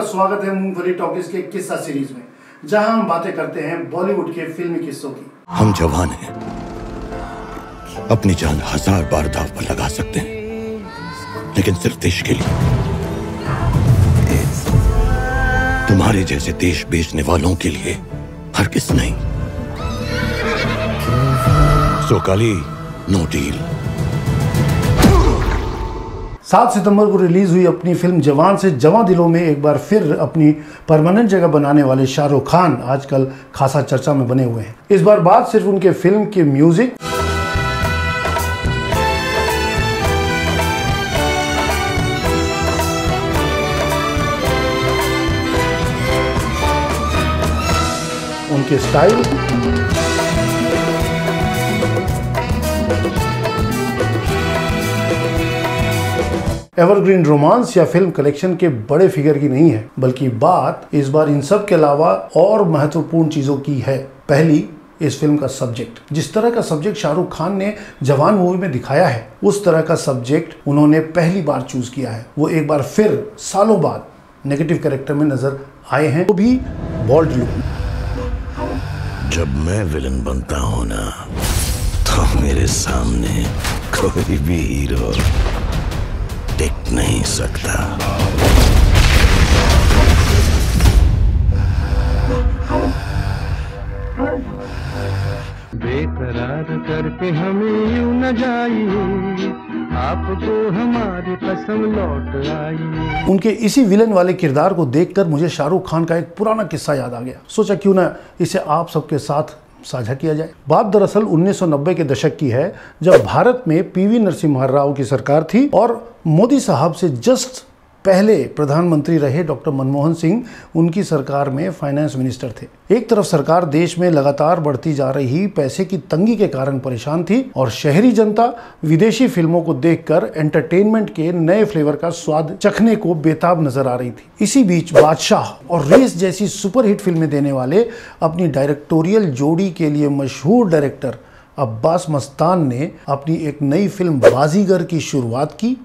आपका स्वागत है मूंगफली टॉकीज के किस्सा सीरीज में जहां हम बातें करते हैं बॉलीवुड के फिल्म किस्सों की हम जवान हैं अपनी जान हजार बार दाव पर लगा सकते हैं लेकिन सिर्फ देश के लिए तुम्हारे जैसे देश बेचने वालों के लिए हर किस नहीं सो काली नो डील सात सितंबर को रिलीज़ हुई अपनी फिल्म जवान से जवां दिलों में एक बार फिर अपनी परमानेंट जगह बनाने वाले शाहरुख खान आजकल खासा चर्चा में बने हुए हैं इस बार बात सिर्फ उनके फिल्म के म्यूज़िक उनके स्टाइल एवरग्रीन रोमांस या फिल्म कलेक्शन के बड़े फिगर की नहीं है बल्कि बात इस बार इन सब के अलावा और महत्वपूर्ण चीज़ों की है पहली इस फिल्म का सब्जेक्ट जिस तरह का सब्जेक्ट शाहरुख खान ने जवान मूवी में दिखाया है उस तरह का सब्जेक्ट उन्होंने पहली बार चूज किया है वो एक बार फिर सालों बाद नेगेटिव कैरेक्टर में नजर आए हैं वो भी बॉल्ड लुक जब मैं विलन बनता हूं ना तो मेरे सामने कोई भी हीरो टिक नहीं सकता बेकरार करके हमें यू न जाइए आपको हमारी कसम लौट आई उनके इसी विलन वाले किरदार को देखकर मुझे शाहरुख खान का एक पुराना किस्सा याद आ गया सोचा क्यों ना इसे आप सबके साथ साझा किया जाए बात दरअसल 1990 के दशक की है जब भारत में पीवी नरसिम्हा राव की सरकार थी और मोदी साहब से जस्ट पहले प्रधानमंत्री रहे डॉक्टर मनमोहन सिंह उनकी सरकार में फाइनेंस मिनिस्टर थे एक तरफ सरकार देश में लगातार बढ़ती जा रही पैसे की तंगी के कारण परेशान थी और शहरी जनता विदेशी फिल्मों को देखकर एंटरटेनमेंट के नए फ्लेवर का स्वाद चखने को बेताब नजर आ रही थी इसी बीच बादशाह और रेस जैसी सुपरहिट फिल्में देने वाले अपनी डायरेक्टोरियल जोड़ी के लिए मशहूर डायरेक्टर अब्बास मस्तान ने अपनी एक नई फिल्म बाजीगर की शुरुआत की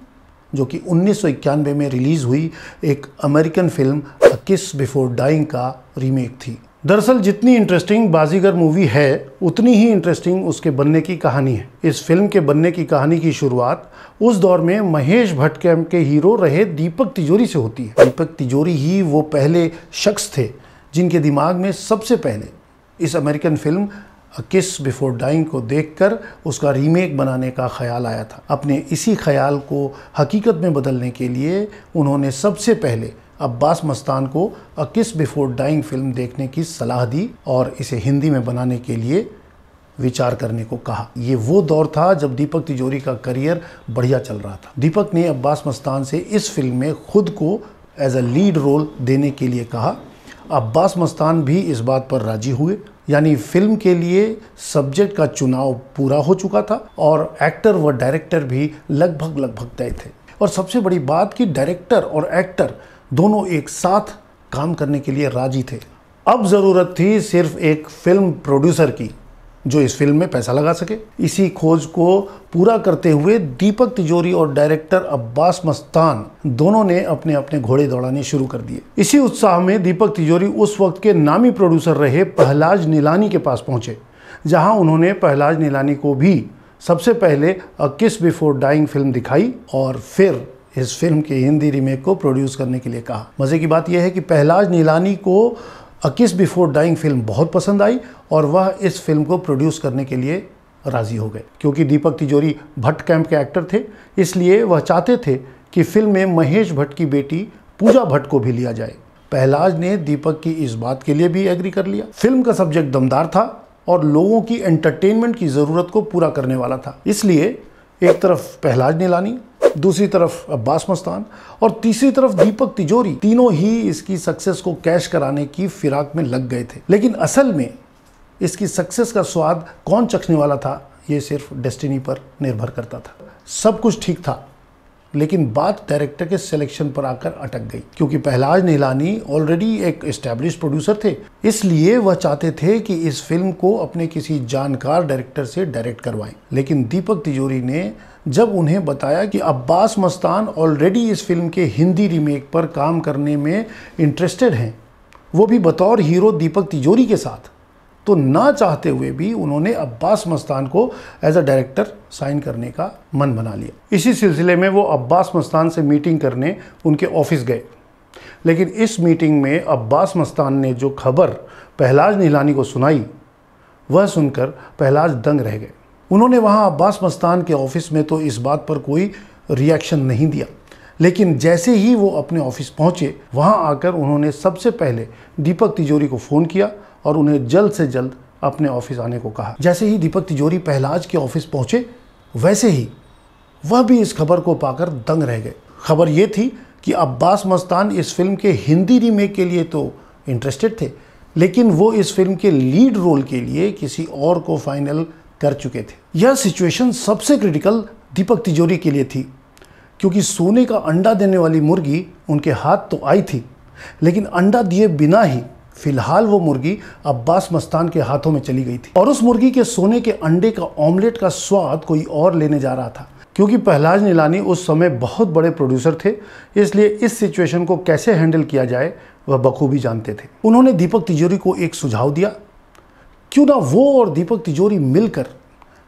जो कि उन्नीस में रिलीज़ हुई एक अमेरिकन फिल्म अ किस बिफोर डाइंग का रीमेक थी दरअसल जितनी इंटरेस्टिंग बाजीगर मूवी है उतनी ही इंटरेस्टिंग उसके बनने की कहानी है इस फिल्म के बनने की कहानी की शुरुआत उस दौर में महेश भट्टकैम के हीरो रहे दीपक तिजोरी से होती है दीपक तिजोरी ही वो पहले शख्स थे जिनके दिमाग में सबसे पहले इस American film Kiss Before Dying को देखकर उसका रीमेक बनाने का ख्याल आया था अपने इसी ख्याल को हकीकत में बदलने के लिए उन्होंने सबसे पहले अब्बास मस्तान को अ किस बिफोर डाइंग फिल्म देखने की सलाह दी और इसे हिंदी में बनाने के लिए विचार करने को कहा ये वो दौर था जब दीपक तिजोरी का करियर बढ़िया चल रहा था दीपक ने अब्बास मस्तान से इस फिल्म में खुद को एज अ लीड रोल देने के लिए कहा अब्बास मस्तान भी इस बात पर राजी हुए यानी फिल्म के लिए सब्जेक्ट का चुनाव पूरा हो चुका था और एक्टर व डायरेक्टर भी लगभग लगभग तय थे और सबसे बड़ी बात कि डायरेक्टर और एक्टर दोनों एक साथ काम करने के लिए राजी थे अब ज़रूरत थी सिर्फ एक फिल्म प्रोड्यूसर की जो इस फिल्म में पैसा लगा सके इसी खोज को पूरा करते हुए दीपक तिजोरी और डायरेक्टर अब्बास मस्तान दोनों ने अपने अपने घोड़े दौड़ाने शुरू कर दिए इसी उत्साह में दीपक तिजोरी उस वक्त के नामी प्रोड्यूसर रहे पहलाज नीलानी के पास पहुंचे जहां उन्होंने पहलाज नीलानी को भी सबसे पहले अ किस बिफोर डाइंग फिल्म दिखाई और फिर इस फिल्म के हिंदी रीमेक को प्रोड्यूस करने के लिए कहा मज़े की बात यह है कि पहलाज नीलानी को अकिस बिफोर डाइंग फिल्म बहुत पसंद आई और वह इस फिल्म को प्रोड्यूस करने के लिए राज़ी हो गए क्योंकि दीपक तिजोरी भट्ट कैंप के एक्टर थे इसलिए वह चाहते थे कि फिल्म में महेश भट्ट की बेटी पूजा भट्ट को भी लिया जाए पहलाज ने दीपक की इस बात के लिए भी एग्री कर लिया फिल्म का सब्जेक्ट दमदार था और लोगों की एंटरटेनमेंट की ज़रूरत को पूरा करने वाला था इसलिए एक तरफ पहलाज नीलानी दूसरी तरफ अब्बास मस्तान और तीसरी तरफ दीपक तिजोरी तीनों ही इसकी सक्सेस को कैश कराने की फिराक में लग गए थे लेकिन असल में इसकी सक्सेस का स्वाद कौन चखने वाला था ये सिर्फ डेस्टिनी पर निर्भर करता था सब कुछ ठीक था लेकिन बात डायरेक्टर के सिलेक्शन पर आकर अटक गई क्योंकि पहलाज नीलानी ऑलरेडी एक स्टैब्लिश प्रोड्यूसर थे इसलिए वह चाहते थे कि इस फिल्म को अपने किसी जानकार डायरेक्टर से डायरेक्ट करवाएं लेकिन दीपक तिजोरी ने जब उन्हें बताया कि अब्बास मस्तान ऑलरेडी इस फिल्म के हिंदी रीमेक पर काम करने में इंटरेस्टेड हैं वो भी बतौर हीरो दीपक तिजोरी के साथ तो ना चाहते हुए भी उन्होंने अब्बास मस्तान को एज अ डायरेक्टर साइन करने का मन बना लिया इसी सिलसिले में वो अब्बास मस्तान से मीटिंग करने उनके ऑफिस गए लेकिन इस मीटिंग में अब्बास मस्तान ने जो खबर पहलाज नीलानी को सुनाई वह सुनकर पहलाज दंग रह गए उन्होंने वहाँ अब्बास मस्तान के ऑफिस में तो इस बात पर कोई रिएक्शन नहीं दिया लेकिन जैसे ही वो अपने ऑफिस पहुँचे वहाँ आकर उन्होंने सबसे पहले दीपक तिजोरी को फ़ोन किया और उन्हें जल्द से जल्द अपने ऑफिस आने को कहा जैसे ही दीपक तिजोरी पहलाज के ऑफिस पहुंचे वैसे ही वह भी इस खबर को पाकर दंग रह गए खबर ये थी कि अब्बास मस्तान इस फिल्म के हिंदी रीमेक के लिए तो इंटरेस्टेड थे लेकिन वो इस फिल्म के लीड रोल के लिए किसी और को फाइनल कर चुके थे यह सिचुएशन सबसे क्रिटिकल दीपक तिजोरी के लिए थी क्योंकि सोने का अंडा देने वाली मुर्गी उनके हाथ तो आई थी लेकिन अंडा दिए बिना ही फिलहाल वो मुर्गी अब्बास मस्तान के हाथों में चली गई थी और उस मुर्गी के सोने के अंडे का ऑमलेट का स्वाद कोई और लेने जा रहा था क्योंकि पहलाज नीलानी उस समय बहुत बड़े प्रोड्यूसर थे इसलिए इस सिचुएशन को कैसे हैंडल किया जाए वह बखूबी जानते थे उन्होंने दीपक तिजोरी को एक सुझाव दिया क्यों ना वो और दीपक तिजोरी मिलकर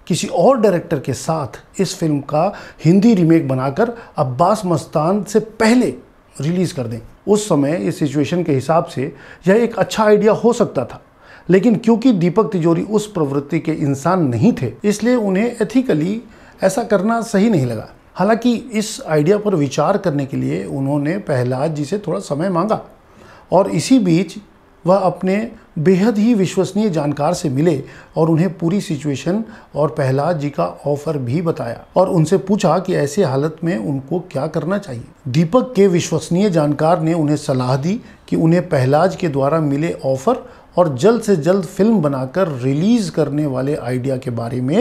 किसी और डायरेक्टर के साथ इस फिल्म का हिंदी रीमेक बनाकर अब्बास मस्तान से पहले रिलीज़ कर दें उस समय इस सिचुएशन के हिसाब से यह एक अच्छा आइडिया हो सकता था लेकिन क्योंकि दीपक तिजोरी उस प्रवृत्ति के इंसान नहीं थे इसलिए उन्हें एथिकली ऐसा करना सही नहीं लगा हालांकि इस आइडिया पर विचार करने के लिए उन्होंने पहलाद जी से थोड़ा समय मांगा और इसी बीच वह अपने बेहद ही विश्वसनीय जानकार से मिले और उन्हें पूरी सिचुएशन और प्रहलाद जी का ऑफर भी बताया और उनसे पूछा कि ऐसे हालत में उनको क्या करना चाहिए दीपक के विश्वसनीय जानकार ने उन्हें सलाह दी कि उन्हें पहलाज के द्वारा मिले ऑफर और जल्द से जल्द फिल्म बनाकर रिलीज़ करने वाले आइडिया के बारे में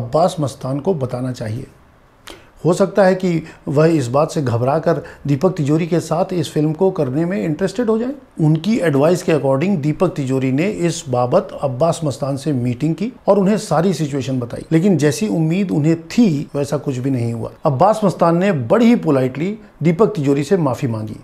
अब्बास मस्तान को बताना चाहिए हो सकता है कि वह इस बात से घबरा कर दीपक तिजोरी के साथ इस फिल्म को करने में इंटरेस्टेड हो जाए उनकी एडवाइस के अकॉर्डिंग दीपक तिजोरी ने इस बाबत अब्बास मस्तान से मीटिंग की और उन्हें सारी सिचुएशन बताई लेकिन जैसी उम्मीद उन्हें थी वैसा कुछ भी नहीं हुआ अब्बास मस्तान ने बड़ी ही पोलाइटली दीपक तिजोरी से माफ़ी मांगी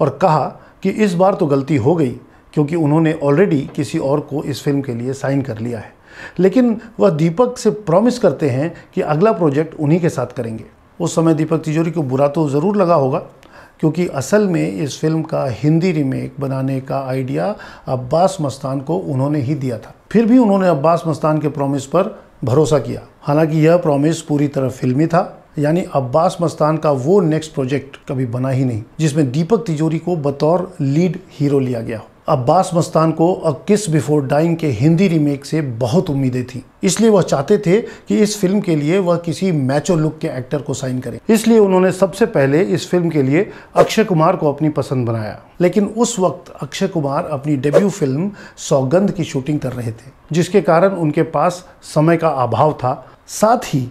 और कहा कि इस बार तो गलती हो गई क्योंकि उन्होंने ऑलरेडी किसी और को इस फिल्म के लिए साइन कर लिया है लेकिन वह दीपक से प्रॉमिस करते हैं कि अगला प्रोजेक्ट उन्हीं के साथ करेंगे उस समय दीपक तिजोरी को बुरा तो ज़रूर लगा होगा क्योंकि असल में इस फिल्म का हिंदी रीमेक बनाने का आइडिया अब्बास मस्तान को उन्होंने ही दिया था फिर भी उन्होंने अब्बास मस्तान के प्रॉमिस पर भरोसा किया हालांकि यह प्रॉमिस पूरी तरह फिल्मी था यानी अब्बास मस्तान का वो नेक्स्ट प्रोजेक्ट कभी बना ही नहीं जिसमें दीपक तिजोरी को बतौर लीड हीरो लिया गया हो अब्बास मस्तान को अ किस बिफोर डाइंग के हिंदी रीमेक से बहुत उम्मीदें थी इसलिए वह चाहते थे कि इस फिल्म के लिए वह किसी मैचो लुक के एक्टर को साइन करें इसलिए उन्होंने सबसे पहले इस फिल्म के लिए अक्षय कुमार को अपनी पसंद बनाया लेकिन उस वक्त अक्षय कुमार अपनी डेब्यू फिल्म सौगंध की शूटिंग कर रहे थे जिसके कारण उनके पास समय का अभाव था साथ ही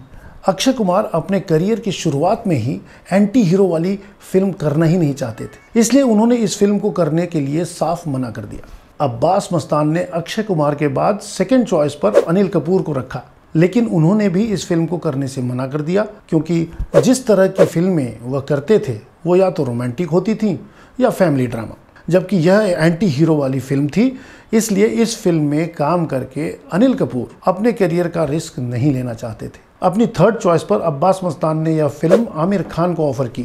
अक्षय कुमार अपने करियर की शुरुआत में ही एंटी हीरो वाली फिल्म करना ही नहीं चाहते थे इसलिए उन्होंने इस फिल्म को करने के लिए साफ मना कर दिया अब्बास मस्तान ने अक्षय कुमार के बाद सेकेंड चॉइस पर अनिल कपूर को रखा लेकिन उन्होंने भी इस फिल्म को करने से मना कर दिया क्योंकि जिस तरह की फिल्में वह करते थे वो या तो रोमांटिक होती थी या फैमिली ड्रामा जबकि यह एंटी हीरो वाली फिल्म थी इसलिए इस फिल्म में काम करके अनिल कपूर अपने करियर का रिस्क नहीं लेना चाहते थे अपनी थर्ड चॉइस पर अब्बास मस्तान ने यह फिल्म आमिर खान को ऑफ़र की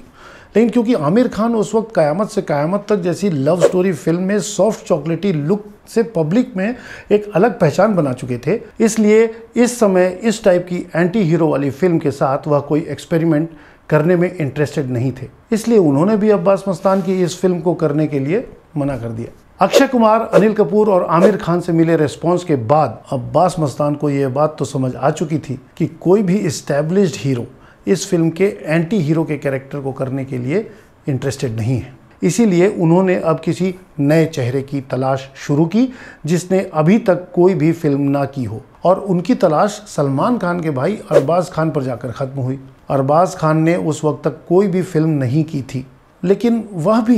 लेकिन क्योंकि आमिर खान उस वक्त क़यामत से क़यामत तक जैसी लव स्टोरी फिल्म में सॉफ्ट चॉकलेटी लुक से पब्लिक में एक अलग पहचान बना चुके थे इसलिए इस समय इस टाइप की एंटी हीरो वाली फिल्म के साथ वह कोई एक्सपेरिमेंट करने में इंटरेस्टेड नहीं थे इसलिए उन्होंने भी अब्बास मस्तान की इस फिल्म को करने के लिए मना कर दिया अक्षय कुमार अनिल कपूर और आमिर खान से मिले रिस्पॉन्स के बाद अब्बास मस्तान को यह बात तो समझ आ चुकी थी कि कोई भी इस्टेब्लिश हीरो इस फिल्म के एंटी हीरो के कैरेक्टर को करने के लिए इंटरेस्टेड नहीं है इसीलिए उन्होंने अब किसी नए चेहरे की तलाश शुरू की जिसने अभी तक कोई भी फिल्म ना की हो और उनकी तलाश सलमान खान के भाई अरबाज खान पर जाकर ख़त्म हुई अरबाज खान ने उस वक्त तक कोई भी फिल्म नहीं की थी लेकिन वह भी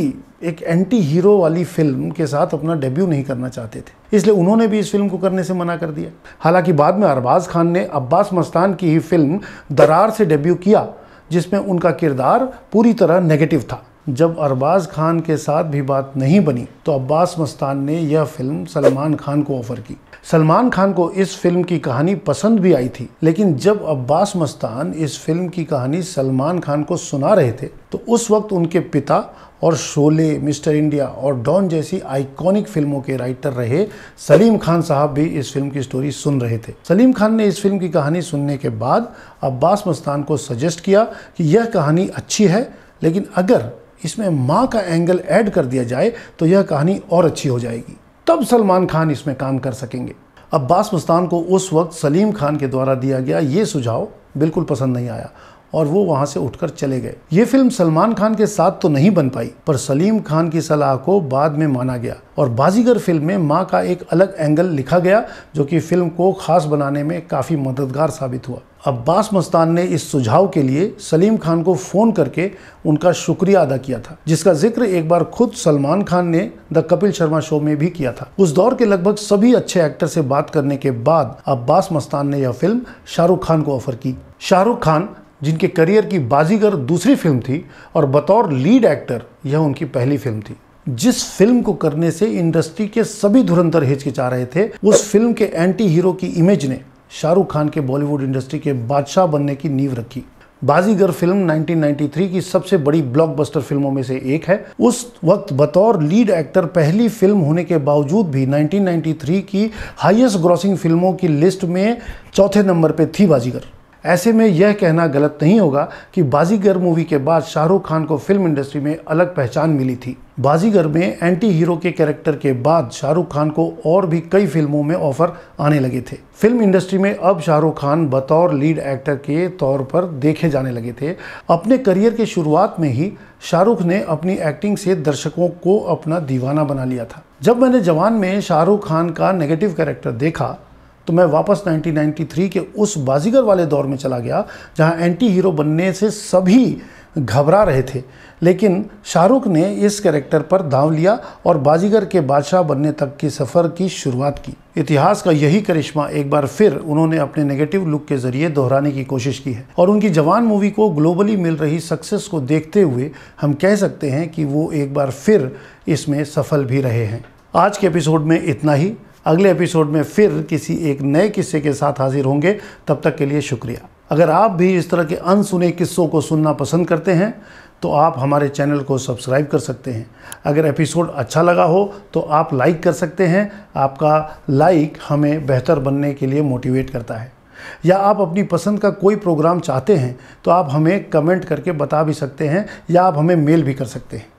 एक एंटी हीरो वाली फिल्म के साथ अपना डेब्यू नहीं करना चाहते थे इसलिए उन्होंने भी इस फिल्म को करने से मना कर दिया हालांकि बाद में अरबाज खान ने अब्बास मस्तान की ही फिल्म दरार से डेब्यू किया जिसमें उनका किरदार पूरी तरह नेगेटिव था जब अरबाज खान के साथ भी बात नहीं बनी तो अब्बास मस्तान ने यह फिल्म सलमान खान को ऑफर की सलमान खान को इस फिल्म की कहानी पसंद भी आई थी लेकिन जब अब्बास मस्तान इस फिल्म की कहानी सलमान खान को सुना रहे थे तो उस वक्त उनके पिता और शोले मिस्टर इंडिया और डॉन जैसी आइकॉनिक फिल्मों के राइटर रहे सलीम खान साहब भी इस फिल्म की स्टोरी सुन रहे थे सलीम खान ने इस फिल्म की कहानी सुनने के बाद अब्बास मस्तान को सजेस्ट किया कि यह कहानी अच्छी है लेकिन अगर इसमें माँ का एंगल ऐड कर दिया जाए तो यह कहानी और अच्छी हो जाएगी तब सलमान खान इसमें काम कर सकेंगे अब्बास मुस्तान को उस वक्त सलीम खान के द्वारा दिया गया ये सुझाव बिल्कुल पसंद नहीं आया और वो वहाँ से उठकर चले गए ये फिल्म सलमान खान के साथ तो नहीं बन पाई पर सलीम खान की सलाह को बाद में माना गया और बाजीगर फिल्म में माँ का एक अलग एंगल लिखा गया जो कि फिल्म को खास बनाने में काफ़ी मददगार साबित हुआ अब्बास मस्तान ने इस सुझाव के लिए सलीम खान को फ़ोन करके उनका शुक्रिया अदा किया था जिसका जिक्र एक बार खुद सलमान खान ने द कपिल शर्मा शो में भी किया था उस दौर के लगभग सभी अच्छे एक्टर से बात करने के बाद अब्बास मस्तान ने यह फिल्म शाहरुख खान को ऑफर की शाहरुख खान जिनके करियर की बाजीगर दूसरी फिल्म थी और बतौर लीड एक्टर यह उनकी पहली फिल्म थी जिस फिल्म को करने से इंडस्ट्री के सभी धुरंधर हिचकिचा रहे थे उस फिल्म के एंटी हीरो की इमेज ने शाहरुख खान के बॉलीवुड इंडस्ट्री के बादशाह बनने की नींव रखी बाजीगर फिल्म 1993 की सबसे बड़ी ब्लॉकबस्टर फिल्मों में से एक है उस वक्त बतौर लीड एक्टर पहली फिल्म होने के बावजूद भी 1993 की हाईएस्ट ग्रॉसिंग फिल्मों की लिस्ट में चौथे नंबर पे थी बाजीगर ऐसे में यह कहना गलत नहीं होगा कि बाजीगर मूवी के बाद शाहरुख खान को फिल्म इंडस्ट्री में अलग पहचान मिली थी बाजीगर में एंटी हीरो के कैरेक्टर के बाद शाहरुख खान को और भी कई फिल्मों में ऑफर आने लगे थे फिल्म इंडस्ट्री में अब शाहरुख खान बतौर लीड एक्टर के तौर पर देखे जाने लगे थे अपने करियर के शुरुआत में ही शाहरुख ने अपनी एक्टिंग से दर्शकों को अपना दीवाना बना लिया था जब मैंने जवान में शाहरुख खान का नेगेटिव कैरेक्टर देखा तो मैं वापस 1993 के उस बाजीगर वाले दौर में चला गया जहां एंटी हीरो बनने से सभी घबरा रहे थे लेकिन शाहरुख ने इस कैरेक्टर पर दाव लिया और बाजीगर के बादशाह बनने तक के सफ़र की शुरुआत की इतिहास का यही करिश्मा एक बार फिर उन्होंने अपने नेगेटिव लुक के जरिए दोहराने की कोशिश की है और उनकी जवान मूवी को ग्लोबली मिल रही सक्सेस को देखते हुए हम कह सकते हैं कि वो एक बार फिर इसमें सफल भी रहे हैं आज के एपिसोड में इतना ही अगले एपिसोड में फिर किसी एक नए किस्से के साथ हाजिर होंगे तब तक के लिए शुक्रिया अगर आप भी इस तरह के अनसुने किस्सों को सुनना पसंद करते हैं तो आप हमारे चैनल को सब्सक्राइब कर सकते हैं अगर एपिसोड अच्छा लगा हो तो आप लाइक कर सकते हैं आपका लाइक हमें बेहतर बनने के लिए मोटिवेट करता है या आप अपनी पसंद का कोई प्रोग्राम चाहते हैं तो आप हमें कमेंट करके बता भी सकते हैं या आप हमें मेल भी कर सकते हैं